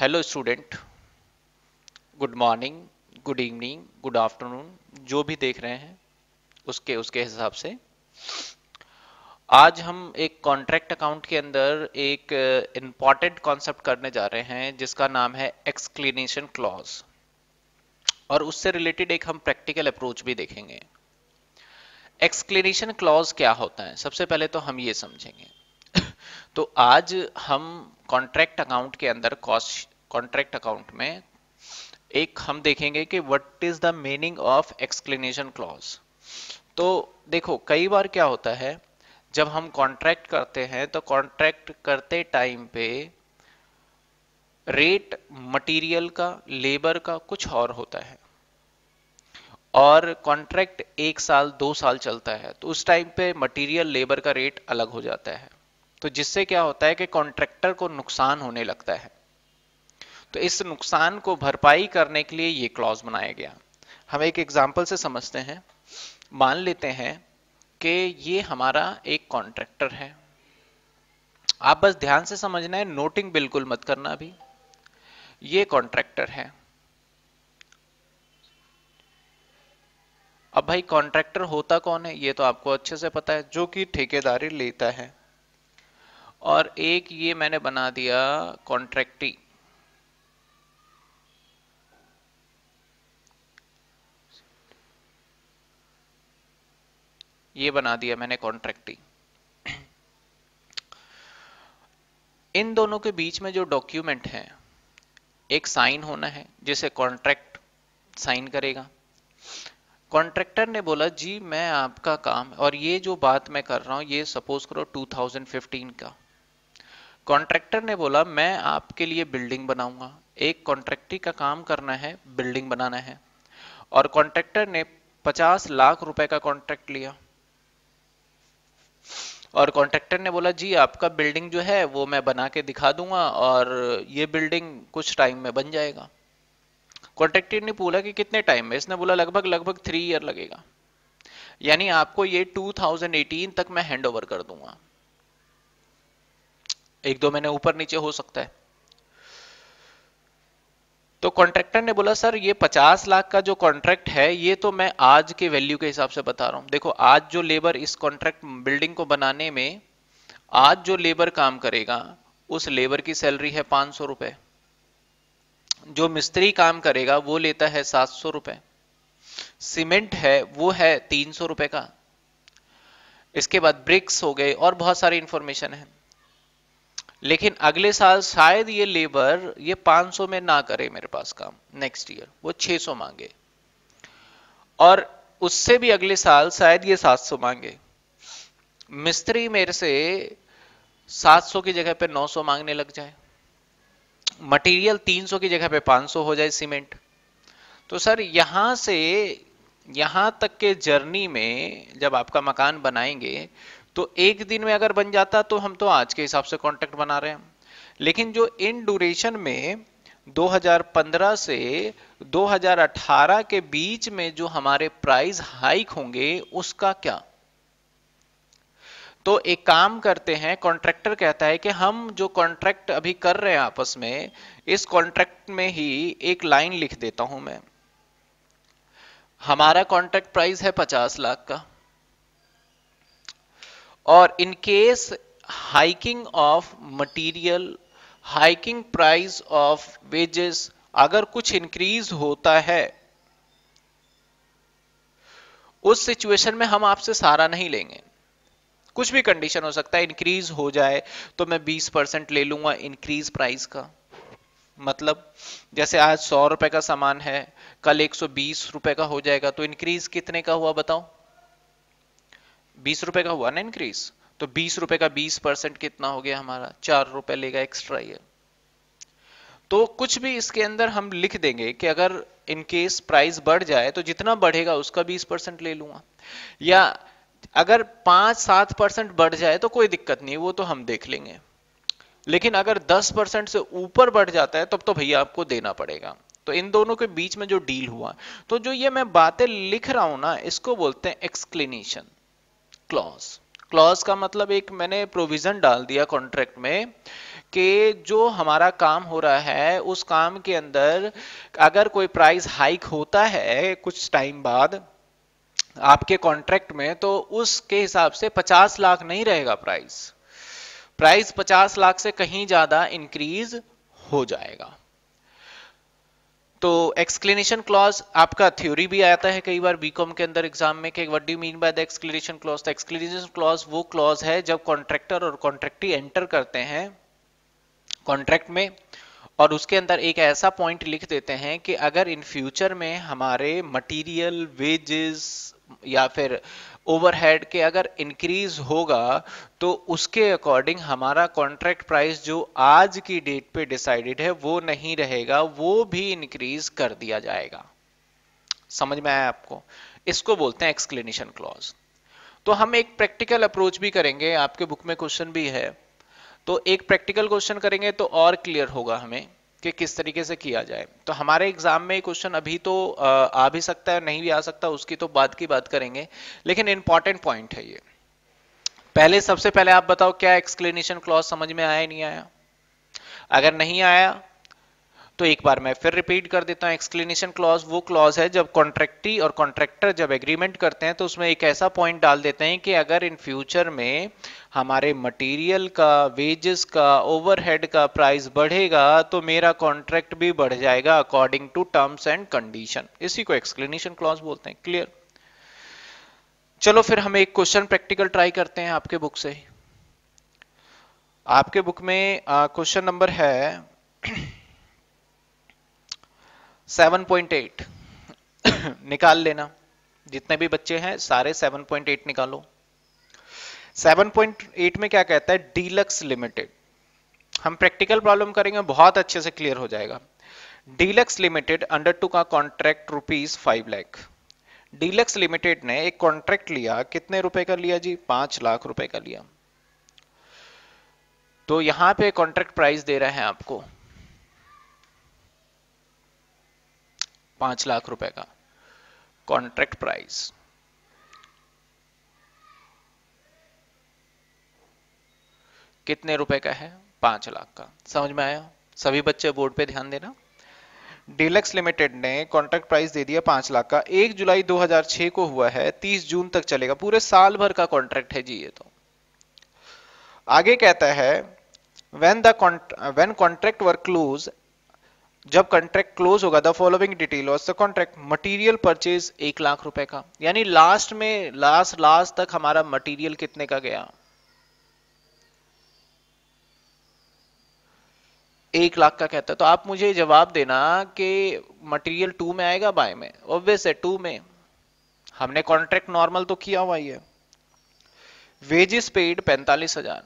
Hello student good morning good evening good afternoon जो भी देख रहे हैं उसके उसके हिसाब से आज हम एक कॉन्ट्रैक्ट अकाउंट के अंदर एक इम्पॉर्टेंट uh, कॉन्सेप्ट करने जा रहे हैं जिसका नाम है एक्सक्लेनेशन क्लॉज और उससे रिलेटेड एक हम प्रैक्टिकल अप्रोच भी देखेंगे एक्सक्लेनेशन क्लॉज क्या होता है सबसे पहले तो हम ये समझेंगे तो आज हम कॉन्ट्रैक्ट अकाउंट के अंदर कॉस्ट कॉन्ट्रैक्ट अकाउंट में एक हम देखेंगे कि what is the meaning of explanation clause तो देखो कई बार क्या होता है जब हम कॉन्ट्रैक्ट करते हैं तो कॉन्ट्रैक्ट करते टाइम पे रेट मटेरियल का लेबर का कुछ और होता है और कॉन्ट्रैक्ट एक साल दो साल चलता है तो उस टाइम पे मटेरियल लेबर का रेट अलग हो जाता है तो जिससे क्या होता है कि कॉन्ट्रैक्टर को नुकसान होने लगता है तो इस नुकसान को भरपाई करने के लिए ये क्लॉज बनाया गया हम एक एग्जाम्पल से समझते हैं मान लेते हैं कि ये हमारा एक कॉन्ट्रैक्टर है आप बस ध्यान से समझना है नोटिंग बिल्कुल मत करना अभी ये कॉन्ट्रैक्टर है अब भाई कॉन्ट्रैक्टर होता कौन है ये तो आपको अच्छे से पता है जो कि ठेकेदारी लेता है और एक ये मैंने बना दिया कॉन्ट्रैक्टी ये बना दिया मैंने कॉन्ट्रैक्टी इन दोनों के बीच में जो डॉक्यूमेंट है एक साइन होना है जिसे कॉन्ट्रैक्ट साइन करेगा कॉन्ट्रैक्टर ने बोला जी मैं आपका काम और ये जो बात मैं कर रहा हूं ये सपोज करो 2015 का कॉन्ट्रैक्टर ने बोला मैं आपके लिए बिल्डिंग बनाऊंगा एक कॉन्ट्रैक्टी का काम करना है बिल्डिंग बनाना है और कॉन्ट्रैक्टर ने 50 लाख रुपए का कॉन्ट्रैक्ट लिया और कॉन्ट्रैक्टर ने बोला जी आपका बिल्डिंग जो है वो मैं बना के दिखा दूंगा और ये बिल्डिंग कुछ टाइम में बन जाएगा कॉन्ट्रैक्टर ने बोला कि कितने टाइम में इसने बोला लगभग लगभग थ्री ईयर लगेगा यानी आपको ये 2018 तक मैं हैंडओवर कर दूंगा एक दो महीने ऊपर नीचे हो सकता है तो कॉन्ट्रैक्टर ने बोला सर ये 50 लाख का जो कॉन्ट्रैक्ट है ये तो मैं आज के वैल्यू के हिसाब से बता रहा हूं देखो आज जो लेबर इस कॉन्ट्रैक्ट बिल्डिंग को बनाने में आज जो लेबर काम करेगा उस लेबर की सैलरी है पांच सौ रुपए जो मिस्त्री काम करेगा वो लेता है सात सौ रुपए सीमेंट है वो है तीन सौ रुपए का इसके बाद ब्रिक्स हो गए और बहुत सारी इंफॉर्मेशन है लेकिन अगले साल शायद ये लेबर ये 500 में ना करे मेरे पास काम नेक्स्ट ईयर वो 600 मांगे और उससे भी अगले साल शायद ये 700 मांगे मिस्त्री मेरे से 700 की जगह पे 900 मांगने लग जाए मटेरियल 300 की जगह पे 500 हो जाए सीमेंट तो सर यहां से यहां तक के जर्नी में जब आपका मकान बनाएंगे तो एक दिन में अगर बन जाता तो हम तो आज के हिसाब से कॉन्ट्रैक्ट बना रहे हैं लेकिन जो इन ड्यूरेशन में 2015 से 2018 के बीच में जो हमारे प्राइस हाइक होंगे उसका क्या तो एक काम करते हैं कॉन्ट्रैक्टर कहता है कि हम जो कॉन्ट्रैक्ट अभी कर रहे हैं आपस में इस कॉन्ट्रैक्ट में ही एक लाइन लिख देता हूं मैं हमारा कॉन्ट्रैक्ट प्राइस है पचास लाख का और in case hiking of material hiking price of wages अगर कुछ इंक्रीज होता है उस सिचुएशन में हम आपसे सारा नहीं लेंगे कुछ भी कंडीशन हो सकता है इंक्रीज हो जाए तो मैं 20 परसेंट ले लूंगा इंक्रीज प्राइस का मतलब जैसे आज सौ रुपए का सामान है कल एक सौ बीस रुपए का हो जाएगा तो इंक्रीज कितने का हुआ बताओ बीस रुपए का हुआ ना इंक्रीज तो बीस रुपए का बीस परसेंट कितना हो गया हमारा चार रुपए लेगा एक्स्ट्रा ये तो कुछ भी इसके अंदर हम लिख देंगे कि अगर इनकेस प्राइस बढ़ जाए तो जितना बढ़ेगा उसका बीस परसेंट ले लूंगा या अगर पांच सात परसेंट बढ़ जाए तो कोई दिक्कत नहीं वो तो हम देख लेंगे लेकिन अगर दस परसेंट से ऊपर बढ़ जाता है तब तो भैया आपको देना पड़ेगा तो इन दोनों के बीच में जो डील हुआ तो जो ये मैं बातें लिख रहा हूं ना इसको बोलते हैं एक्सप्लेनेशन क्लॉज क्लॉज का मतलब एक मैंने प्रोविजन डाल दिया कॉन्ट्रैक्ट में कि जो हमारा काम हो रहा है उस काम के अंदर अगर कोई प्राइस हाइक होता है कुछ टाइम बाद आपके कॉन्ट्रैक्ट में तो उसके हिसाब से 50 लाख नहीं रहेगा प्राइस प्राइस 50 लाख से कहीं ज्यादा इंक्रीज हो जाएगा तो एक्सक्लेनेशन क्लॉज आपका थ्योरी भी आता है कई बार बीकॉम के अंदर एग्जाम में कि what do mean by the escalation clause तो एक्सक्लेनेशन क्लॉज वो क्लॉज है जब कॉन्ट्रैक्टर और कॉन्ट्रैक्टी एंटर करते हैं कॉन्ट्रैक्ट में और उसके अंदर एक ऐसा पॉइंट लिख देते हैं कि अगर इन फ्यूचर में हमारे मटेरियल वेजेस या फिर ओवरहेड के अगर इंक्रीज होगा तो उसके अकॉर्डिंग हमारा कॉन्ट्रैक्ट प्राइस जो आज की डेट पे डिसाइडेड है वो नहीं रहेगा वो भी इंक्रीज कर दिया जाएगा समझ में आया आपको इसको बोलते हैं एक्सक्लेनेशन क्लॉज तो हम एक प्रैक्टिकल अप्रोच भी करेंगे आपके बुक में क्वेश्चन भी है तो एक प्रैक्टिकल क्वेश्चन करेंगे तो और क्लियर होगा हमें कि किस तरीके से किया जाए तो हमारे एग्जाम में क्वेश्चन अभी तो आ भी सकता है नहीं भी आ सकता उसकी तो बाद की बात करेंगे लेकिन इंपॉर्टेंट पॉइंट है ये पहले सबसे पहले आप बताओ क्या एक्सक्लेनेशन क्लॉज समझ में आया नहीं आया अगर नहीं आया तो एक बार मैं फिर रिपीट कर देता हूं एक्सक्लेनेशन क्लॉज वो क्लॉज है जब कॉन्ट्रैक्टी और कॉन्ट्रैक्टर जब एग्रीमेंट करते हैं तो उसमें एक ऐसा पॉइंट डाल देते हैं कि अगर इन फ्यूचर में हमारे मटेरियल का वेजेस का ओवरहेड का प्राइस बढ़ेगा तो मेरा कॉन्ट्रैक्ट भी बढ़ जाएगा according to terms and condition इसी को एक्सक्लेनेशन क्लॉज बोलते हैं क्लियर चलो फिर हम एक क्वेश्चन प्रैक्टिकल ट्राई करते हैं आपके बुक से आपके बुक में क्वेश्चन नंबर है 7.8 निकाल लेना जितने भी बच्चे हैं सारे 7.8 निकालो 7.8 में क्या कहता है डीलक्स लिमिटेड हम प्रैक्टिकल प्रॉब्लम करेंगे बहुत अच्छे से क्लियर हो जाएगा डीलक्स लिमिटेड अंडर टू का contract rupees five lakh deluxe limited ने एक कॉन्ट्रैक्ट लिया कितने रुपए का लिया जी पांच लाख रुपए का लिया तो यहां पे कॉन्ट्रैक्ट प्राइस दे रहे हैं आपको पांच लाख रुपए का कॉन्ट्रैक्ट प्राइस कितने रुपए का है पांच लाख का समझ में आया सभी बच्चे बोर्ड पे ध्यान देना डीलक्स लिमिटेड ने कॉन्ट्रैक्ट प्राइस दे दिया पांच लाख का एक जुलाई 2006 को हुआ है तीस जून तक चलेगा पूरे साल भर का कॉन्ट्रैक्ट है जी ये तो आगे कहता है when the when contract were closed जब कॉन्ट्रैक्ट क्लोज होगा the following detail was the contract material purchase एक लाख रुपए का यानी लास्ट में लास्ट लास्ट तक हमारा मटेरियल कितने का गया एक लाख का कहता है तो आप मुझे जवाब देना कि मटेरियल टू में आएगा बाय में ऑब्वियस है टू में हमने कॉन्ट्रैक्ट नॉर्मल तो किया हुआ ही है वेजेस पेड पैंतालीस हजार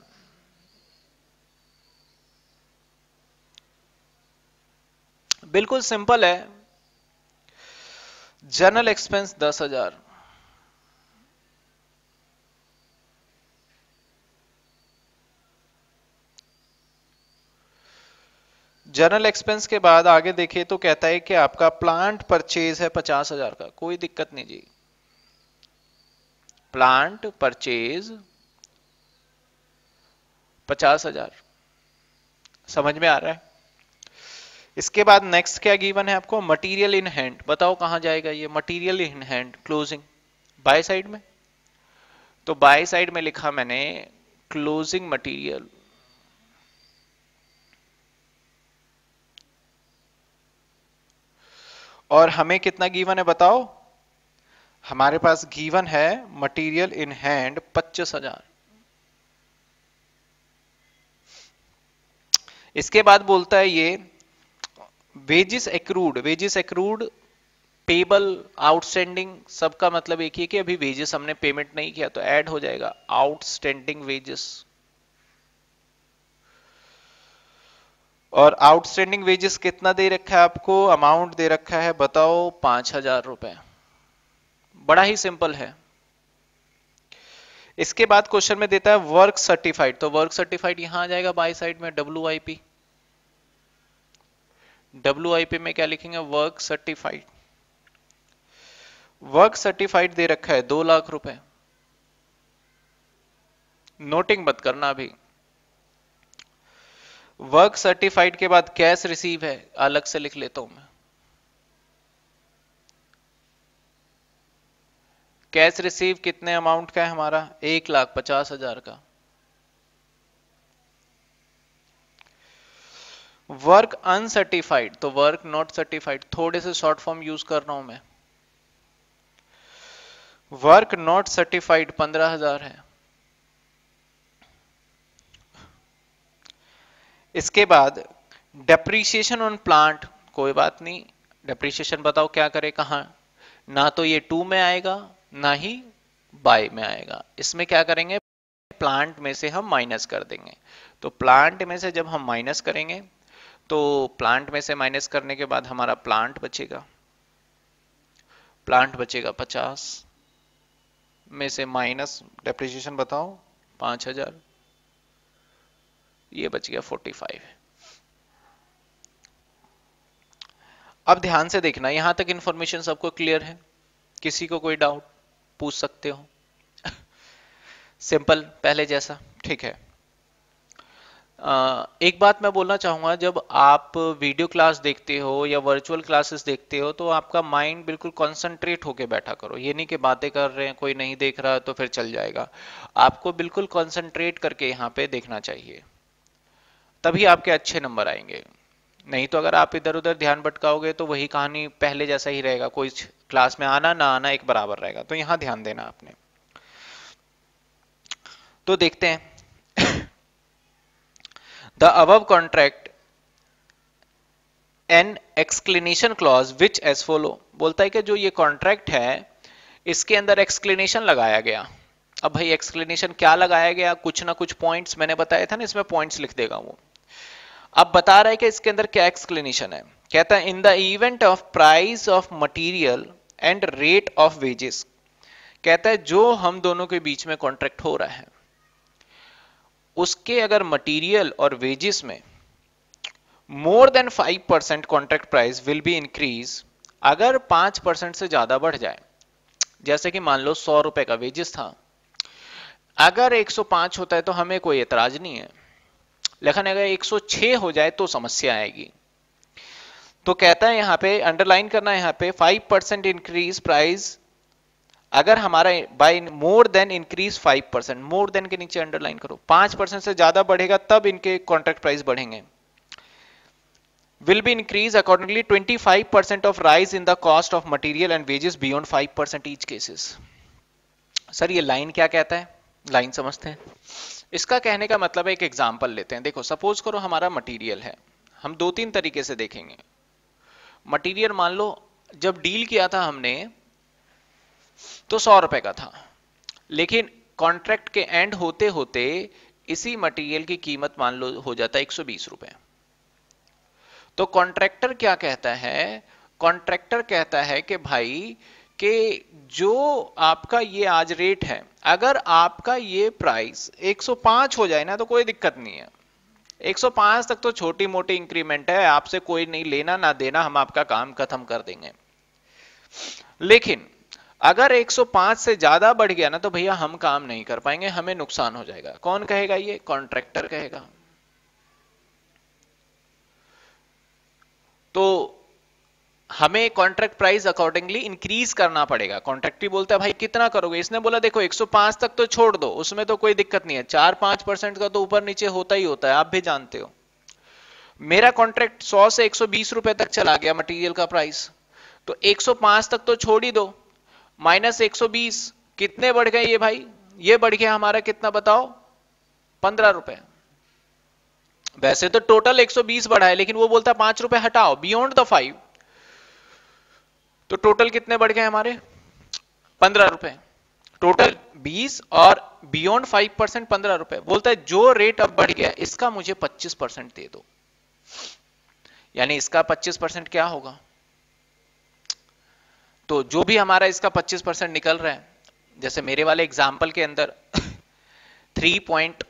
बिल्कुल सिंपल है जनरल एक्सपेंस दस हजार जनरल एक्सपेंस के बाद आगे देखिए तो कहता है कि आपका प्लांट परचेज है पचास हजार का कोई दिक्कत नहीं जी प्लांट परचेज पचास हजार समझ में आ रहा है इसके बाद नेक्स्ट क्या गिवन है आपको मटेरियल इन हैंड बताओ कहां जाएगा ये material in hand closing by side में तो बाय साइड में लिखा मैंने क्लोजिंग मटेरियल और हमें कितना गीवन है बताओ हमारे पास गीवन है मटेरियल इन हैंड पच्चीस हजार इसके बाद बोलता है ये wages accrued wages accrued payable outstanding सबका मतलब एक ही है कि अभी वेजेस हमने पेमेंट नहीं किया तो ऐड हो जाएगा आउटस्टैंडिंग वेजेस और आउटस्टैंडिंग वेजेस कितना दे रखा है आपको अमाउंट दे रखा है बताओ पांच हजार रुपए बड़ा ही सिंपल है इसके बाद क्वेश्चन में देता है वर्क सर्टिफाइड तो वर्क सर्टिफाइड यहां आ जाएगा बाई साइड में W I P W I P में क्या लिखेंगे वर्क सर्टिफाइड वर्क सर्टिफाइड दे रखा है दो लाख रुपए नोटिंग मत करना अभी वर्क सर्टिफाइड के बाद कैश रिसीव है अलग से लिख लेता हूं मैं कैश रिसीव कितने अमाउंट का है हमारा एक लाख पचास हजार का वर्क अनसर्टिफाइड तो वर्क नॉट सर्टिफाइड थोड़े से शॉर्ट फॉर्म यूज कर रहा हूं मैं वर्क नॉट सर्टिफाइड पंद्रह हजार है इसके बाद डेप्रीशिएशन ऑन प्लांट कोई बात नहीं डेप्रीशिएशन बताओ क्या करे कहा ना तो ये टू में आएगा ना ही बाय में आएगा इसमें क्या करेंगे प्लांट में से हम माइनस कर देंगे तो प्लांट में से जब हम माइनस करेंगे तो प्लांट में से माइनस करने के बाद हमारा प्लांट बचेगा प्लांट बचेगा पचास में से माइनस डेप्रिसिएशन बताओ पांच हजार ये बच गया फोर्टी फाइव अब ध्यान से देखना यहां तक इंफॉर्मेशन सबको क्लियर है किसी को कोई डाउट पूछ सकते हो सिंपल पहले जैसा ठीक है एक बात मैं बोलना चाहूंगा जब आप वीडियो क्लास देखते हो या वर्चुअल क्लासेस देखते हो तो आपका माइंड बिल्कुल कंसंट्रेट होके बैठा करो ये नहीं कि बातें कर रहे हैं कोई नहीं देख रहा तो फिर चल जाएगा आपको बिल्कुल कंसंट्रेट करके यहाँ पे देखना चाहिए तभी आपके अच्छे नंबर आएंगे नहीं तो अगर आप इधर उधर ध्यान भटकाओगे तो वही कहानी पहले जैसा ही रहेगा कोई क्लास में आना ना आना एक बराबर रहेगा तो यहाँ ध्यान देना आपने तो देखते हैं the above contract an escalation clause which as follow बोलता है कि जो ये कॉन्ट्रैक्ट है इसके अंदर एक्सक्लेनेशन लगाया गया अब भाई एक्सक्लेनेशन क्या लगाया गया कुछ ना कुछ पॉइंट्स मैंने बताया था ना इसमें पॉइंट्स लिख देगा वो अब बता रहा है कि इसके अंदर क्या एक्सक्लेनेशन है कहता है in the event of price of material and rate of wages कहता है जो हम दोनों के बीच में कॉन्ट्रैक्ट हो रहा है उसके अगर मटेरियल और वेजेस में more than five percent contract price will be increase अगर पांच परसेंट से ज्यादा बढ़ जाए जैसे कि मान लो सौ रुपए का वेजेस था अगर 105 होता है तो हमें कोई एतराज नहीं है लेकिन अगर 106 हो जाए तो समस्या आएगी तो कहता है यहां पे अंडरलाइन करना है यहां पे 5 परसेंट इंक्रीज प्राइस अगर हमारा by more than increase five percent more than के नीचे अंडरलाइन करो पांच परसेंट से ज्यादा बढ़ेगा तब इनके कॉन्ट्रैक्ट प्राइस बढ़ेंगे will be increased accordingly 25% of rise in the cost of material and wages beyond 5% each cases sir ये लाइन क्या कहता है लाइन समझते हैं इसका कहने का मतलब है एक एग्जाम्पल लेते हैं देखो सपोज करो हमारा मटीरियल है हम दो तीन तरीके से देखेंगे मटीरियल मान लो जब डील किया था हमने तो सौ रुपए का था लेकिन कॉन्ट्रैक्ट के एंड होते होते इसी मटेरियल की कीमत मान लो हो जाता है एक रुपए तो कॉन्ट्रैक्टर क्या कहता है कॉन्ट्रैक्टर कहता है कि भाई कि जो आपका ये आज रेट है अगर आपका ये प्राइस 105 हो जाए ना तो कोई दिक्कत नहीं है 105 तक तो छोटी मोटी इंक्रीमेंट है आपसे कोई नहीं लेना ना देना हम आपका काम खत्म कर देंगे लेकिन अगर 105 से ज्यादा बढ़ गया ना तो भैया हम काम नहीं कर पाएंगे हमें नुकसान हो जाएगा कौन कहेगा ये कॉन्ट्रैक्टर कहेगा तो हमें कॉन्ट्रैक्ट प्राइस अकॉर्डिंगली इंक्रीज करना पड़ेगा कॉन्ट्रैक्ट ही बोलता है भाई कितना करोगे इसने बोला देखो 105 तक तो छोड़ दो उसमें तो कोई दिक्कत नहीं है चार पांच परसेंट का तो ऊपर नीचे होता ही होता है आप भी जानते हो मेरा कॉन्ट्रैक्ट 100 से 120 रुपए तक चला गया मटेरियल का प्राइस तो 105 तक तो छोड़ ही दो माइनस एक कितने बढ़ गए ये भाई ये बढ़ गया हमारा कितना बताओ पंद्रह रुपए वैसे तो टोटल 120 बढ़ा है लेकिन वो बोलता है पांच रुपए हटाओ बियॉन्ड द फाइव तो टोटल कितने बढ़ गए हमारे पंद्रह रुपए टोटल 20 और बियॉन्ड 5 परसेंट पंद्रह रुपए बोलता है जो रेट अब बढ़ गया इसका मुझे 25 परसेंट दे दो यानी इसका 25 परसेंट क्या होगा तो जो भी हमारा इसका 25 परसेंट निकल रहा है जैसे मेरे वाले एग्जाम्पल के अंदर 3.75 पॉइंट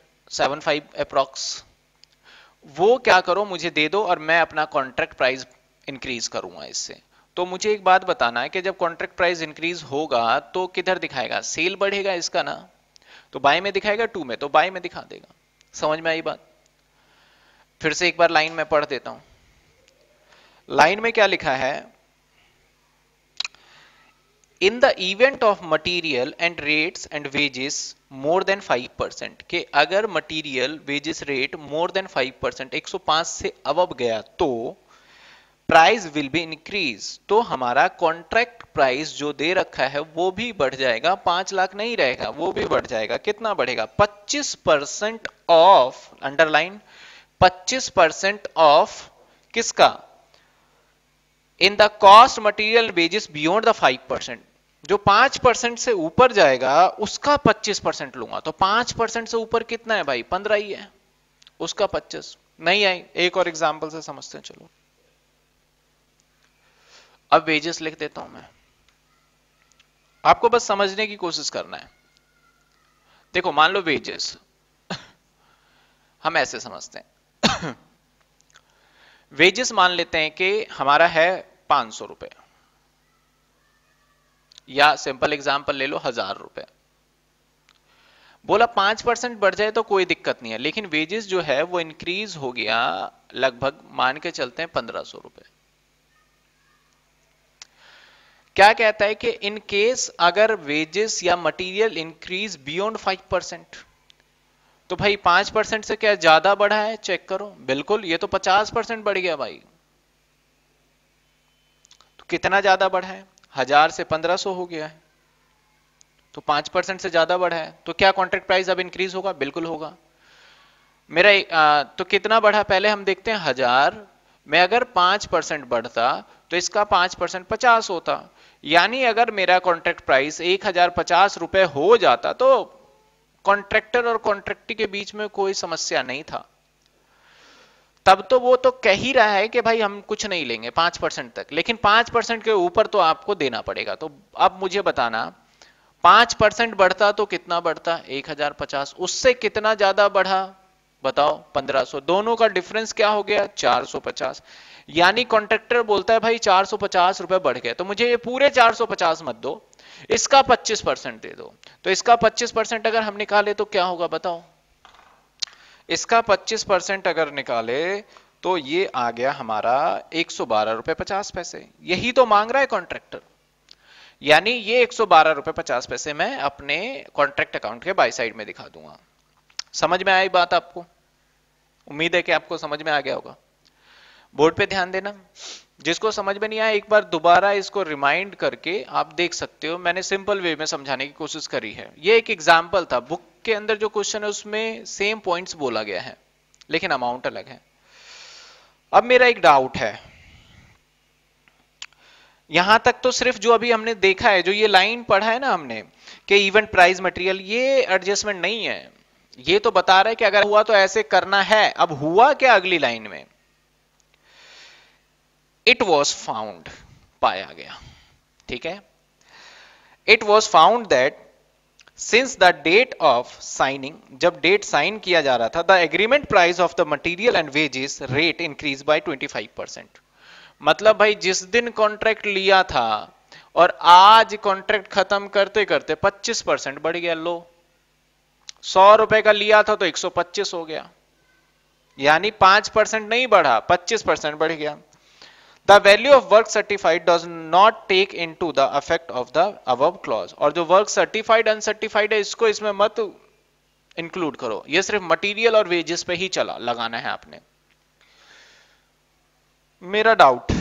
अप्रॉक्स वो क्या करो मुझे दे दो और मैं अपना कॉन्ट्रैक्ट प्राइस इंक्रीज करूंगा इससे तो मुझे एक बात बताना है कि जब कॉन्ट्रैक्ट प्राइस इंक्रीज होगा तो किधर दिखाएगा सेल बढ़ेगा इसका ना तो बाय में दिखाएगा टू में तो बाय में दिखा देगा समझ में आई बात फिर से एक बार लाइन में पढ़ देता हूं लाइन में क्या लिखा है in the event of material and rates and wages more than five percent के अगर material wages rate more than five percent एक सौ पांच से अब गया तो प्राइस विल बी इंक्रीज तो हमारा कॉन्ट्रैक्ट प्राइस जो दे रखा है वो भी बढ़ जाएगा पांच लाख नहीं रहेगा वो भी बढ़ जाएगा कितना बढ़ेगा पच्चीस परसेंट ऑफ अंडरलाइन पच्चीस परसेंट ऑफ किसका in the cost material wages wages the five percent जो पांच परसेंट से ऊपर जाएगा उसका पच्चीस परसेंट लूंगा तो पांच परसेंट से ऊपर कितना है भाई पंद्रह ही है उसका पच्चीस नहीं आई एक और एग्जाम्पल से समझते हैं चलो अब वेजेस लिख देता हूं मैं आपको बस समझने की कोशिश करना है देखो मान लो वेजेस हम ऐसे समझते हैं वेजेस मान लेते हैं कि हमारा है पांच सौ रुपए या सिंपल एग्जाम्पल ले लो हजार रुपए बोला पांच परसेंट बढ़ जाए तो कोई दिक्कत नहीं है लेकिन वेजेस जो है वो इंक्रीज हो गया लगभग मान के चलते हैं पंद्रह सौ रुपए क्या कहता है कि इन केस अगर वेजेस या material increase beyond five percent तो भाई पांच परसेंट से क्या ज्यादा बढ़ा है चेक करो बिल्कुल ये तो पचास परसेंट बढ़ गया भाई तो कितना ज्यादा बढ़ा है हजार से पंद्रह सौ हो गया है तो पांच परसेंट से ज्यादा बढ़ा है तो क्या कॉन्ट्रैक्ट प्राइस अब इंक्रीज होगा बिल्कुल होगा मेरा आ, तो कितना बढ़ा पहले हम देखते हैं हजार में अगर पांच परसेंट बढ़ता तो इसका पांच परसेंट पचास होता यानी अगर मेरा कॉन्ट्रैक्ट प्राइस एक हजार पचास रुपए हो जाता तो कॉन्ट्रैक्टर और कॉन्ट्रैक्टी के बीच में कोई समस्या नहीं था तब तो वो तो कह ही रहा है कि भाई हम कुछ नहीं लेंगे पांच परसेंट तक लेकिन पांच परसेंट के ऊपर तो आपको देना पड़ेगा तो अब मुझे बताना पांच परसेंट बढ़ता तो कितना बढ़ता एक हजार पचास उससे कितना ज्यादा बढ़ा बताओ पंद्रह सो दोनों का डिफरेंस क्या हो गया चार सौ पचास यानी कॉन्ट्रेक्टर बोलता है भाई पचास रुपए बढ़ गए तो मुझे ये पूरे पचास मत दो इसका पच्चीस परसेंट दे दो तो इसका पच्चीस परसेंट अगर हम निकाले तो क्या होगा बताओ इसका 25 परसेंट अगर निकाले तो ये आ गया हमारा एक सौ बारह रुपए पचास पैसे यही तो मांग रहा है कॉन्ट्रैक्टर यानी ये एक सौ बारह रुपए पचास पैसे मैं अपने कॉन्ट्रैक्ट अकाउंट के बाई साइड में दिखा दूंगा समझ में आई बात आपको उम्मीद है कि आपको समझ में आ गया होगा बोर्ड पे ध्यान देना जिसको समझ में नहीं आया एक बार दोबारा इसको रिमाइंड करके आप देख सकते हो मैंने सिंपल वे में समझाने की कोशिश करी है ये एक एग्जाम्पल था बुक के अंदर जो क्वेश्चन है उसमें सेम पॉइंट्स बोला गया है लेकिन अमाउंट अलग है अब मेरा एक डाउट है यहां तक तो सिर्फ जो अभी हमने देखा है जो ये लाइन पढ़ा है ना हमने कि इवेंट प्राइस मटेरियल ये एडजस्टमेंट नहीं है ये तो बता रहा है कि अगर हुआ तो ऐसे करना है अब हुआ क्या अगली लाइन में इट वॉज फाउंड पाया गया ठीक है it was found that since the date of signing जब डेट साइन किया जा रहा था the agreement price of the material and wages rate increase by 25 percent मतलब भाई जिस दिन कॉन्ट्रैक्ट लिया था और आज कॉन्ट्रैक्ट खत्म करते करते 25 परसेंट बढ़ गया लो सौ रुपए का लिया था तो 125 हो गया यानी 5 परसेंट नहीं बढ़ा 25 परसेंट बढ़ गया The value of work certified does not take into the of of the clause. Clause और जो वर्क सर्टिफाइड अनसर्टिफाइड है इसको इसमें मत इंक्लूड करो ये सिर्फ material और wages पे ही चला लगाना है आपने मेरा डाउट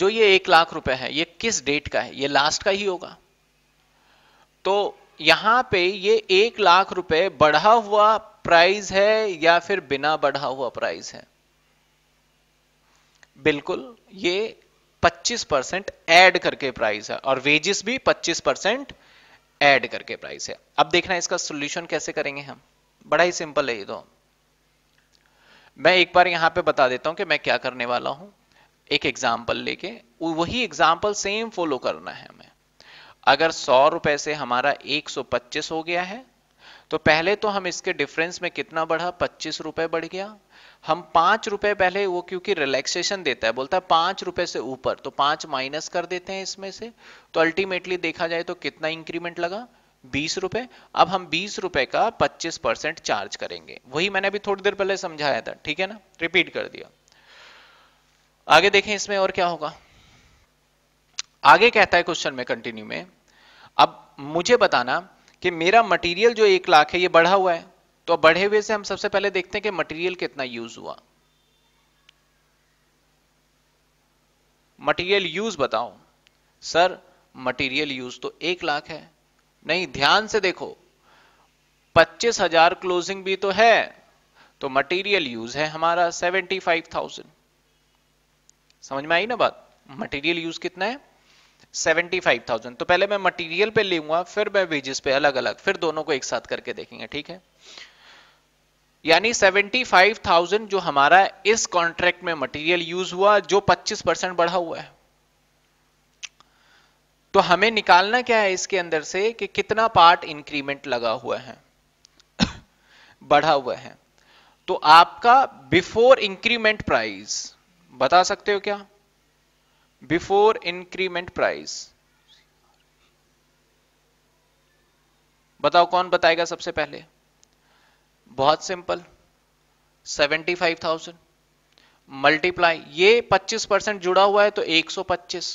जो ये एक लाख रुपए है ये किस डेट का है ये लास्ट का ही होगा तो यहां पे ये एक लाख रुपए बढ़ा हुआ प्राइस है या फिर बिना बढ़ा हुआ प्राइस है बिल्कुल ये 25 परसेंट एड करके प्राइस है और वेजेस भी 25 परसेंट एड करके प्राइस है अब देखना इसका सोल्यूशन कैसे करेंगे हम बड़ा ही सिंपल है ये तो मैं एक बार यहां पे बता देता हूं कि मैं क्या करने वाला हूं एक एग्जाम्पल लेके वही एग्जाम्पल सेम फॉलो करना है हमें अगर सौ रुपए से हमारा एक हो गया है तो पहले तो हम इसके डिफरेंस में कितना बढ़ा पच्चीस रुपए बढ़ गया हम पांच रुपए पहले वो क्योंकि रिलैक्सेशन देता है बोलता है पांच रुपए से ऊपर तो पांच माइनस कर देते हैं इसमें से तो अल्टीमेटली देखा जाए तो कितना इंक्रीमेंट लगा बीस रुपए अब हम बीस रुपए का पच्चीस परसेंट चार्ज करेंगे वही मैंने अभी थोड़ी देर पहले समझाया था ठीक है ना रिपीट कर दिया आगे देखें इसमें और क्या होगा आगे कहता है क्वेश्चन में कंटिन्यू में अब मुझे बताना कि मेरा मटेरियल जो एक लाख है ये बढ़ा हुआ है तो बढ़े हुए से हम सबसे पहले देखते हैं कि मटेरियल कितना यूज हुआ मटेरियल यूज बताओ सर मटेरियल यूज तो एक लाख है नहीं ध्यान से देखो पच्चीस हजार क्लोजिंग भी तो है तो मटेरियल यूज है हमारा सेवेंटी फाइव थाउजेंड समझ में आई ना बात मटेरियल यूज कितना है 75,000 तो पहले मैं मटेरियल पे लूंगा फिर मैं वेजेस पे अलग अलग फिर दोनों को एक साथ करके देखेंगे ठीक है यानी 75,000 जो हमारा इस कॉन्ट्रैक्ट में मटेरियल यूज हुआ जो 25 परसेंट बढ़ा हुआ है तो हमें निकालना क्या है इसके अंदर से कि कितना पार्ट इंक्रीमेंट लगा हुआ है बढ़ा हुआ है तो आपका बिफोर इंक्रीमेंट प्राइस बता सकते हो क्या before increment price बताओ कौन बताएगा सबसे पहले बहुत सिंपल 75,000 मल्टीप्लाई ये 25 परसेंट जुड़ा हुआ है तो 125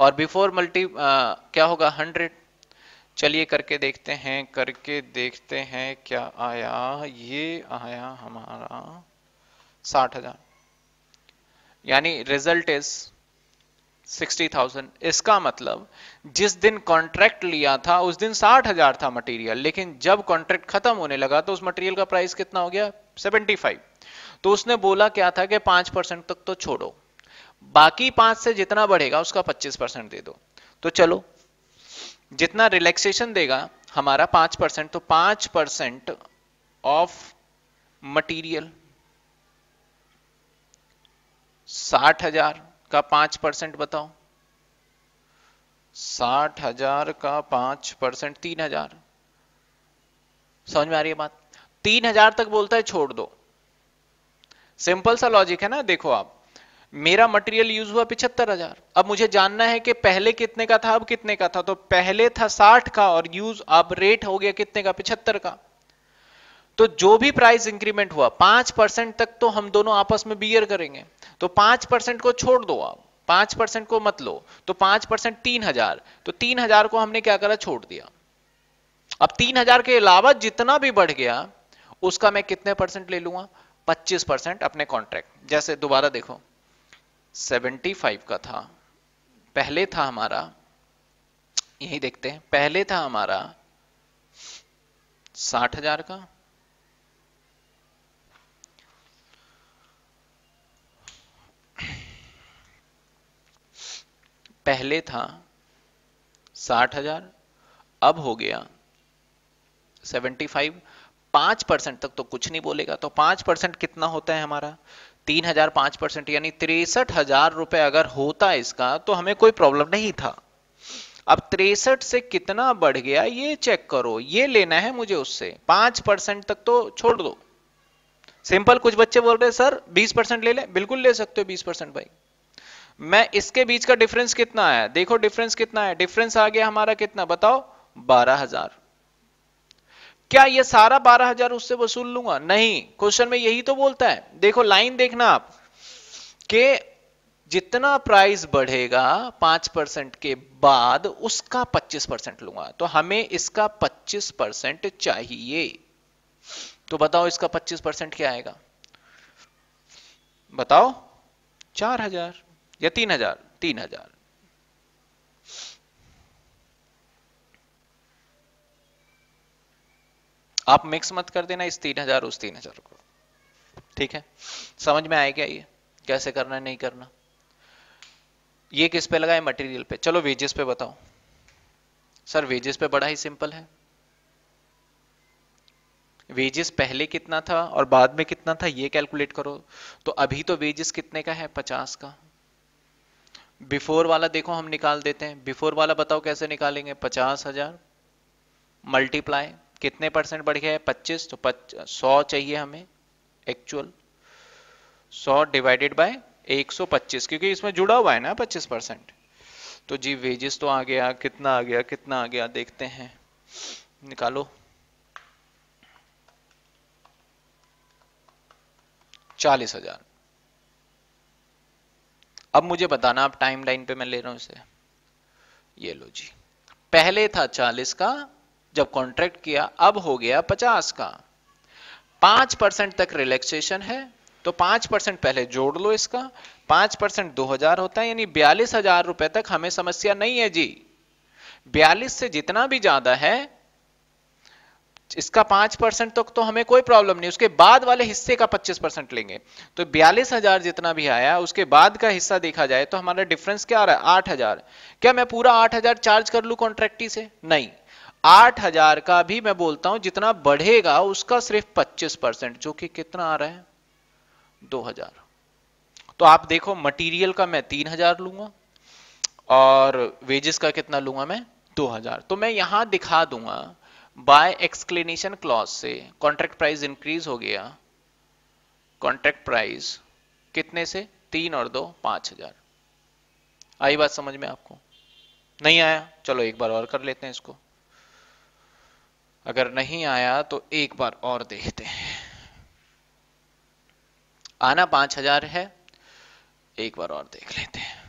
और बिफोर मल्टी क्या होगा 100 चलिए करके देखते हैं करके देखते हैं क्या आया ये आया हमारा साठ हजार यानी रिजल्ट इज 60,000 इसका मतलब जिस दिन कॉन्ट्रैक्ट लिया था उस दिन 60,000 था मटेरियल लेकिन जब कॉन्ट्रैक्ट खत्म होने लगा तो उस मटेरियल का प्राइस कितना हो गया 75 तो उसने बोला क्या था कि 5 परसेंट तक तो छोड़ो बाकी पांच से जितना बढ़ेगा उसका 25 परसेंट दे दो तो चलो जितना रिलैक्सेशन देगा हमारा पांच परसेंट तो पांच परसेंट ऑफ मटीरियल साठ हजार का पांच परसेंट बताओ साठ हजार का पांच परसेंट तीन हजार समझ में आ रही है बात तीन हजार तक बोलता है छोड़ दो सिंपल सा लॉजिक है ना देखो आप मेरा मटेरियल यूज हुआ पिछहत्तर हजार अब मुझे जानना है कि पहले कितने का था अब कितने का था तो पहले था साठ का और यूज अब रेट हो गया कितने का पिछहत्तर का तो जो भी प्राइस इंक्रीमेंट हुआ पांच परसेंट तक तो हम दोनों आपस में बियर करेंगे तो पांच परसेंट को छोड़ दो आप पांच परसेंट को मत लो तो पांच परसेंट तीन हजार तो तीन हजार को हमने क्या करा छोड़ दिया अब तीन हजार के अलावा जितना भी बढ़ गया उसका मैं कितने परसेंट ले लूंगा पच्चीस परसेंट अपने कॉन्ट्रैक्ट जैसे दोबारा देखो सेवेंटी फाइव का था पहले था हमारा यही देखते हैं पहले था हमारा साठ हजार का पहले था साठ हजार अब हो गया सेवेंटी फाइव पांच परसेंट तक तो कुछ नहीं बोलेगा तो पांच परसेंट कितना होता है हमारा तीन हजार पांच परसेंट यानी तिरसठ हजार रुपए अगर होता इसका तो हमें कोई प्रॉब्लम नहीं था अब तिरसठ से कितना बढ़ गया ये चेक करो ये लेना है मुझे उससे पांच परसेंट तक तो छोड़ दो सिंपल कुछ बच्चे बोल रहे सर बीस परसेंट ले ले बिल्कुल ले सकते हो बीस परसेंट भाई मैं इसके बीच का डिफरेंस कितना है देखो डिफरेंस कितना है डिफरेंस आ गया हमारा कितना बताओ बारह हजार क्या ये सारा बारह हजार उससे वसूल लूंगा नहीं क्वेश्चन में यही तो बोलता है देखो लाइन देखना आप कि जितना प्राइस बढ़ेगा पांच परसेंट के बाद उसका पच्चीस परसेंट लूंगा तो हमें इसका पच्चीस परसेंट चाहिए तो बताओ इसका पच्चीस परसेंट क्या आएगा बताओ चार हजार या तीन हजार तीन हजार आप मिक्स मत कर देना इस तीन हजार उस तीन हजार को ठीक है समझ में आया क्या ये कैसे करना है नहीं करना ये किस पे लगाए मटेरियल पे चलो वेजेस पे बताओ सर वेजेस पे बड़ा ही सिंपल है वेजेस पहले कितना था और बाद में कितना था ये कैलकुलेट करो तो अभी तो वेजेस कितने का है पचास का बिफोर वाला देखो हम निकाल देते हैं बिफोर वाला बताओ कैसे निकालेंगे पचास हजार मल्टीप्लाई कितने परसेंट बढ़ गया है पच्चीस तो पच सौ चाहिए हमें एक्चुअल सौ डिवाइडेड बाय एक सौ पच्चीस क्योंकि इसमें जुड़ा हुआ है ना पच्चीस परसेंट तो जी वेजेस तो आ गया कितना आ गया कितना आ गया देखते हैं निकालो चालीस हजार अब मुझे बताना आप टाइम लाइन पे मैं ले रहा हूं इसे ये लो जी पहले था चालीस का जब कॉन्ट्रैक्ट किया अब हो गया पचास का पांच परसेंट तक रिलैक्सेशन है तो पांच परसेंट पहले जोड़ लो इसका पांच परसेंट दो हजार होता है यानी बयालीस हजार रुपए तक हमें समस्या नहीं है जी बयालीस से जितना भी ज्यादा है इसका पांच परसेंट तक तो हमें कोई प्रॉब्लम नहीं उसके बाद वाले हिस्से का पच्चीस परसेंट लेंगे तो बयालीस हजार जितना भी आया उसके बाद का हिस्सा देखा जाए तो हमारा डिफरेंस क्या आ रहा है आठ हजार क्या मैं पूरा आठ हजार चार्ज कर लू कॉन्ट्रैक्टी से नहीं आठ हजार का भी मैं बोलता हूं जितना बढ़ेगा उसका सिर्फ पच्चीस परसेंट जो कि कितना आ रहा है दो हजार तो आप देखो मटीरियल का मैं तीन हजार लूंगा और वेजेस का कितना लूंगा मैं दो हजार तो मैं यहां दिखा दूंगा बाय एक्सक्लेनेशन क्लॉज से कॉन्ट्रैक्ट प्राइस इंक्रीज हो गया कॉन्ट्रैक्ट प्राइस कितने से तीन और दो पांच हजार आई बात समझ में आपको नहीं आया चलो एक बार और कर लेते हैं इसको अगर नहीं आया तो एक बार और देखते हैं आना पांच हजार है एक बार और देख लेते हैं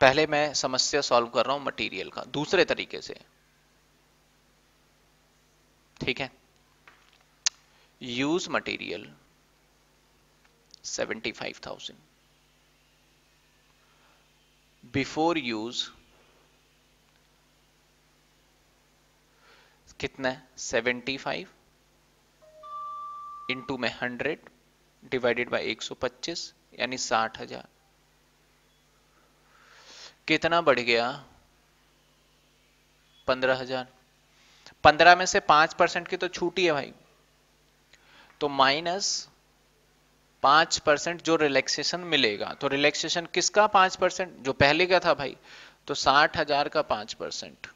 पहले मैं समस्या सॉल्व कर रहा हूं मटेरियल का दूसरे तरीके से ठीक है यूज मटेरियल 75,000 बिफोर यूज कितना है 75 फाइव इंटू में हंड्रेड डिवाइडेड बाई एक यानी साठ हजार कितना बढ़ गया पंद्रह हजार पंद्रह में से पांच परसेंट की तो छूटी है भाई तो माइनस पांच परसेंट जो रिलैक्सेशन मिलेगा तो रिलैक्सेशन किसका पांच परसेंट जो पहले का था भाई तो साठ हजार का पांच परसेंट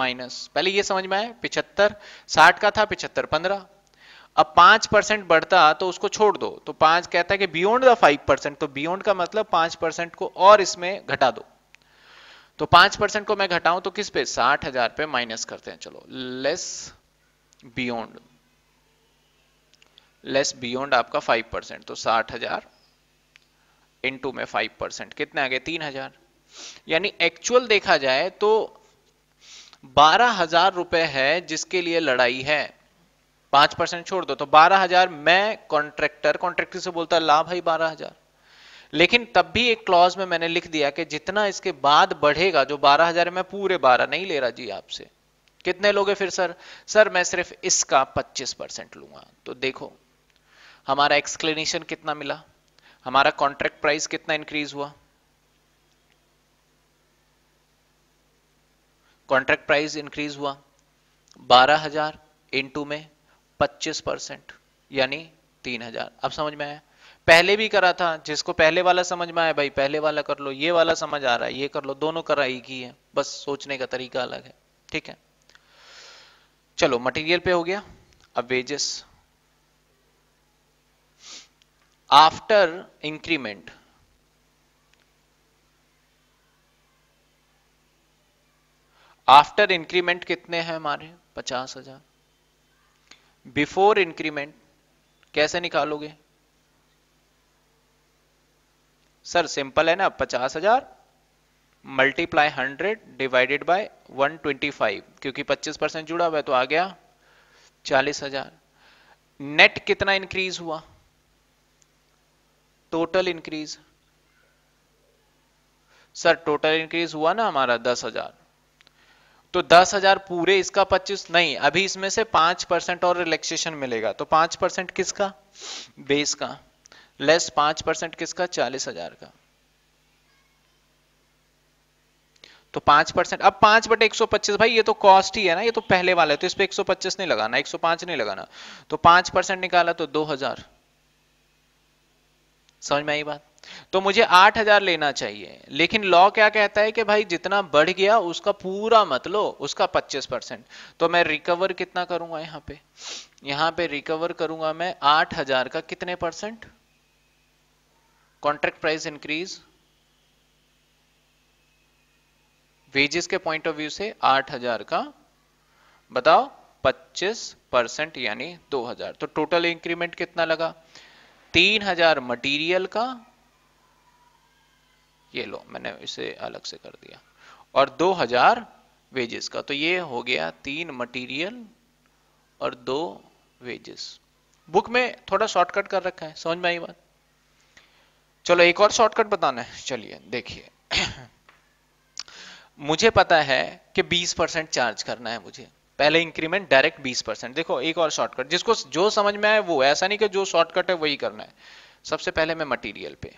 माइनस पहले ये समझ में आए पिछहत्तर साठ का था पिछहत्तर पंद्रह अब पांच परसेंट बढ़ता तो उसको छोड़ दो तो पांच कहता है कि बियॉन्ड द फाइव परसेंट तो बियॉन्ड का मतलब पांच परसेंट को और इसमें घटा दो तो पांच परसेंट को मैं घटाऊं तो किस पे साठ हजार पे माइनस करते हैं चलो लेस बियॉन्ड लेस बियॉन्ड आपका फाइव परसेंट तो साठ हजार इंटू में फाइव परसेंट कितने आ गए तीन हजार यानी एक्चुअल देखा जाए तो बारह हजार रुपए है जिसके लिए लड़ाई है पांच परसेंट छोड़ दो तो बारह हजार मैं कॉन्ट्रेक्टर कॉन्ट्रेक्टर से बोलता लाभ भाई बारह हजार लेकिन तब भी एक क्लॉज में मैंने लिख दिया कि जितना इसके बाद बढ़ेगा जो बारह हजार मैं पूरे बारह नहीं ले रहा जी आपसे कितने लोग फिर सर सर मैं सिर्फ इसका पच्चीस परसेंट लूंगा तो देखो हमारा एक्सप्लेनेशन कितना मिला हमारा कॉन्ट्रैक्ट प्राइस कितना इंक्रीज हुआ कॉन्ट्रैक्ट प्राइस इंक्रीज हुआ बारह हजार इंटू में 25 परसेंट यानी 3000 अब समझ में आया पहले भी करा था जिसको पहले वाला समझ में आया भाई पहले वाला कर लो ये वाला समझ आ रहा है ये कर लो दोनों करा एक ही है बस सोचने का तरीका अलग है ठीक है चलो मटेरियल पे हो गया अब wages after increment after increment कितने हैं हमारे पचास हजार बिफोर इंक्रीमेंट कैसे निकालोगे सर सिंपल है ना पचास हजार मल्टीप्लाई हंड्रेड डिवाइडेड बाय 125 क्योंकि 25 परसेंट जुड़ा हुआ है तो आ गया चालीस हजार नेट कितना इंक्रीज हुआ total increase sir total increase हुआ ना हमारा दस हजार तो दस हजार पूरे इसका पच्चीस नहीं अभी इसमें से पांच परसेंट और रिलैक्सेशन मिलेगा तो पांच परसेंट किसका बेस का लेस पांच परसेंट किसका चालीस हजार का तो पांच परसेंट अब पांच बटे एक सौ पच्चीस भाई ये तो कॉस्ट ही है ना ये तो पहले वाला है तो इस पर एक सौ पच्चीस नहीं लगाना एक सौ पांच नहीं लगाना तो पांच परसेंट निकाला तो दो हजार समझ में आई बात तो मुझे आठ हजार लेना चाहिए लेकिन लॉ क्या कहता है कि भाई जितना बढ़ गया उसका पूरा मत लो उसका पच्चीस परसेंट तो मैं रिकवर कितना करूंगा यहां पे यहां पे रिकवर करूंगा मैं आठ हजार का कितने percent contract price increase wages के पॉइंट ऑफ व्यू से आठ हजार का बताओ पच्चीस परसेंट यानी दो हजार तो टोटल इंक्रीमेंट कितना लगा तीन हजार मटीरियल का ये लो मैंने इसे अलग से कर दिया और 2000 वेजेस का तो ये हो गया तीन मटेरियल और दो वेजेस बुक में थोड़ा शॉर्टकट कर रखा है समझ में आई बात चलो एक और शॉर्टकट बताना है चलिए देखिए मुझे पता है कि 20 परसेंट चार्ज करना है मुझे पहले इंक्रीमेंट डायरेक्ट 20 परसेंट देखो एक और शॉर्टकट जिसको जो समझ में आए वो ऐसा नहीं कि जो शॉर्टकट है वही करना है सबसे पहले मैं मटेरियल पे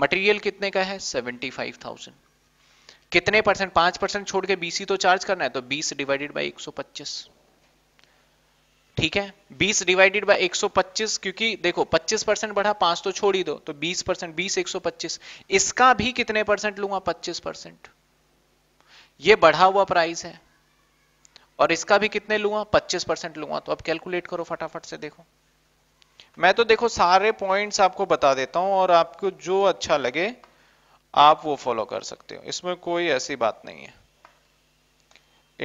मटेरियल कितने का है 75,000 कितने परसेंट पांच परसेंट छोड़ के बीसी तो चार्ज करना है तो 20 डिवाइडेड बाय 125 ठीक है 20 डिवाइडेड बाय 125 क्योंकि देखो 25 परसेंट बढ़ा पांच तो छोड़ ही दो तो 20 परसेंट बीस एक इसका भी कितने परसेंट लूंगा 25 परसेंट यह बढ़ा हुआ प्राइस है और इसका भी कितने लूंगा 25 परसेंट लूंगा तो अब कैलकुलेट करो फटाफट से देखो मैं तो देखो सारे पॉइंट्स आपको बता देता हूं और आपको जो अच्छा लगे आप वो फॉलो कर सकते हो इसमें कोई ऐसी बात नहीं है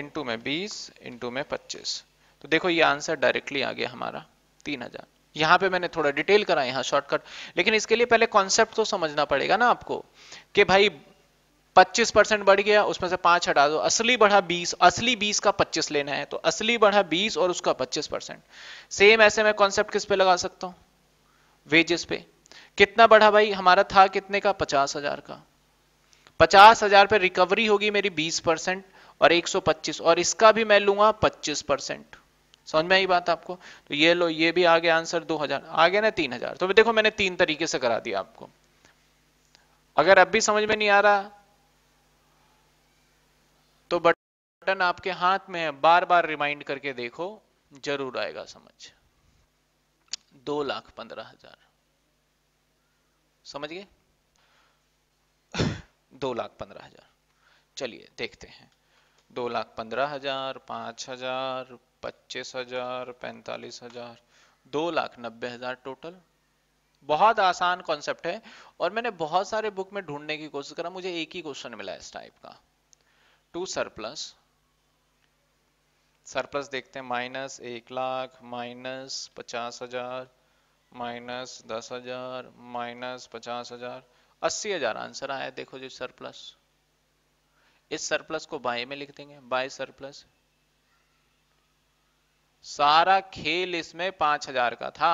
इंटू में 20 इंटू में 25 तो देखो ये आंसर डायरेक्टली आ गया हमारा 3000 यहां पर मैंने थोड़ा डिटेल करा यहां शॉर्टकट लेकिन इसके लिए पहले कॉन्सेप्ट तो समझना पड़ेगा ना आपको कि भाई 25 परसेंट बढ़ गया उसमें से पांच हटा दो असली बढ़ा 20 असली 20 का 25 लेना है तो असली बढ़ा 20 और उसका 25 परसेंट सेम ऐसे मैं कॉन्सेप्ट किस पे लगा सकता हूं वेजेस पे कितना बढ़ा भाई हमारा था कितने का पचास हजार का पचास हजार पे रिकवरी होगी मेरी 20 परसेंट और 125 और इसका भी मैं लूंगा पच्चीस परसेंट समझ में आई बात आपको तो ये लो ये भी आ गया आंसर 2000 आ गया ना 3000 तो देखो मैंने तीन तरीके से करा दिया आपको अगर अब भी समझ में नहीं आ रहा बटन आपके हाथ में है बार बार रिमाइंड करके देखो जरूर आएगा समझ दो लाख पंद्रह हजार समझ गए दो लाख पंद्रह हजार चलिए देखते हैं दो लाख पंद्रह हजार पांच हजार पच्चीस हजार पैंतालीस हजार दो लाख नब्बे हजार टोटल बहुत आसान कॉन्सेप्ट है और मैंने बहुत सारे बुक में ढूंढने की कोशिश करा मुझे एक ही क्वेश्चन मिला इस टाइप का टू सरप्लस सरप्लस देखते हैं माइनस एक लाख माइनस पचास हजार माइनस दस हजार माइनस पचास हजार अस्सी हजार आंसर आया देखो जी सरप्लस इस सरप्लस को बाय में लिख देंगे बाय सरप्लस सारा खेल इसमें पांच हजार का था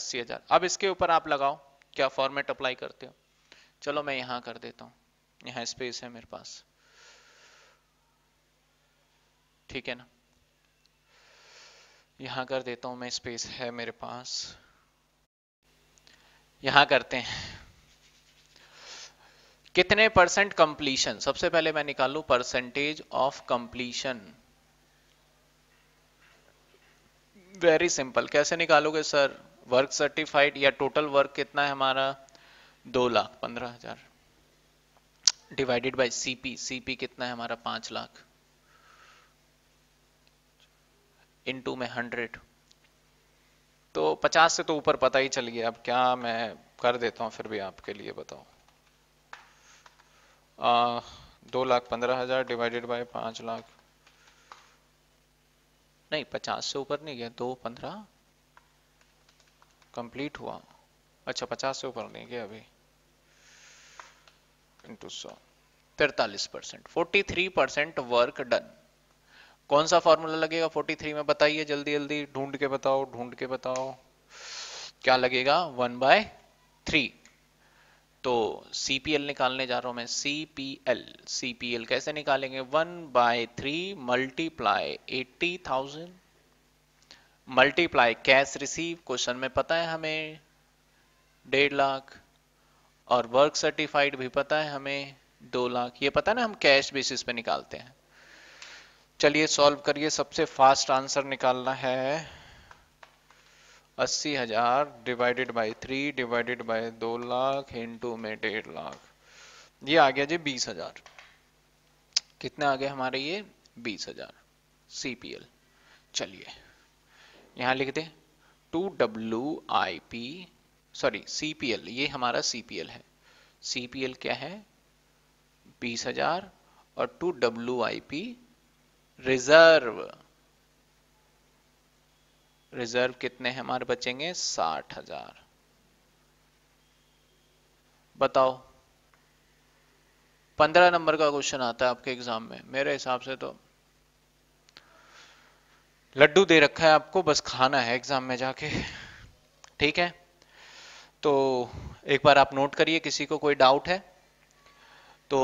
अस्सी हजार अब इसके ऊपर आप लगाओ क्या फॉर्मेट अप्लाई करते हो चलो मैं यहां कर देता हूं यहां स्पेस है मेरे पास ठीक है ना यहां कर देता हूं मैं स्पेस है मेरे पास यहां करते हैं कितने परसेंट कंप्लीशन सबसे पहले मैं निकालू percentage of completion very simple कैसे निकालोगे सर वर्क सर्टिफाइड या टोटल वर्क कितना है हमारा दो लाख पंद्रह हजार डिवाइडेड बाय सीपी सीपी कितना है हमारा पांच लाख इनटू में हंड्रेड तो पचास से तो ऊपर पता ही चल गया अब क्या मैं कर देता हूँ फिर भी आपके लिए बताओ दो लाख पंद्रह हजार डिवाइडेड बाय पांच लाख नहीं पचास से ऊपर नहीं गया दो पंद्रह कंप्लीट हुआ अच्छा पचास से ऊपर नहीं गया अभी इंटू सौ तिरतालीस percent forty three percent work done कौन सा फॉर्मूला लगेगा 43 में बताइए जल्दी जल्दी ढूंढ के बताओ ढूंढ के बताओ क्या लगेगा वन बाय थ्री तो CPL निकालने जा रहा हूं मैं CPL CPL कैसे निकालेंगे one by three multiply eighty thousand multiply cash receive question में पता है हमें डेढ़ लाख और वर्क सर्टिफाइड भी पता है हमें दो लाख ये पता है ना हम कैश बेसिस पे निकालते हैं चलिए सॉल्व करिए सबसे फास्ट आंसर निकालना है अस्सी हजार divided by three divided by दो लाख इंटू में डेढ़ लाख ये आ गया जी बीस हजार कितने आ गए हमारे ये बीस हजार सीपीएल चलिए यहाँ लिख दे to W I P sorry CPL ये हमारा सीपीएल है सीपीएल क्या है बीस हजार और to W I P reserve reserve कितने हमारे बचेंगे साठ हजार बताओ पंद्रह नंबर का क्वेश्चन आता है आपके एग्जाम में मेरे हिसाब से तो लड्डू दे रखा है आपको बस खाना है एग्जाम में जाके ठीक है तो एक बार आप नोट करिए किसी को कोई डाउट है तो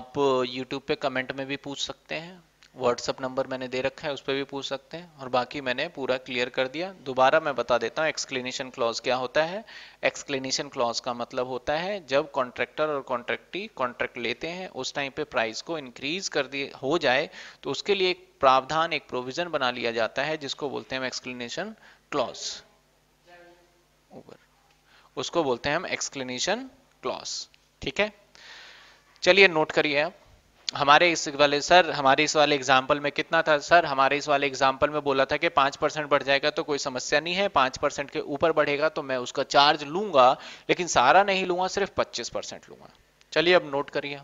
आप यूट्यूब पे कमेंट में भी पूछ सकते हैं व्हाट्सअप नंबर मैंने दे रखा है उस पर भी पूछ सकते हैं और बाकी मैंने पूरा क्लियर कर दिया दोबारा मैं बता देता हूँ एक्सक्लेनेशन क्लॉज क्या होता है एक्सक्लेनेशन क्लॉज का मतलब होता है जब कॉन्ट्रैक्टर और कॉन्ट्रैक्टी कॉन्ट्रैक्ट लेते हैं उस टाइम पे प्राइस को इंक्रीज कर दिए हो जाए तो उसके लिए एक प्रावधान एक प्रोविजन बना लिया जाता है जिसको बोलते हैं एक्सक्लेनेशन क्लॉज उसको बोलते हैं हम एक्सक्लेनेशन क्लॉज ठीक है चलिए नोट करिए आप हमारे इस वाले सर हमारे इस वाले एग्जाम्पल में कितना था सर हमारे इस वाले एग्जाम्पल में बोला था कि पांच परसेंट बढ़ जाएगा तो कोई समस्या नहीं है पांच परसेंट के ऊपर बढ़ेगा तो मैं उसका चार्ज लूंगा लेकिन सारा नहीं लूंगा सिर्फ पच्चीस परसेंट लूंगा चलिए अब नोट करिए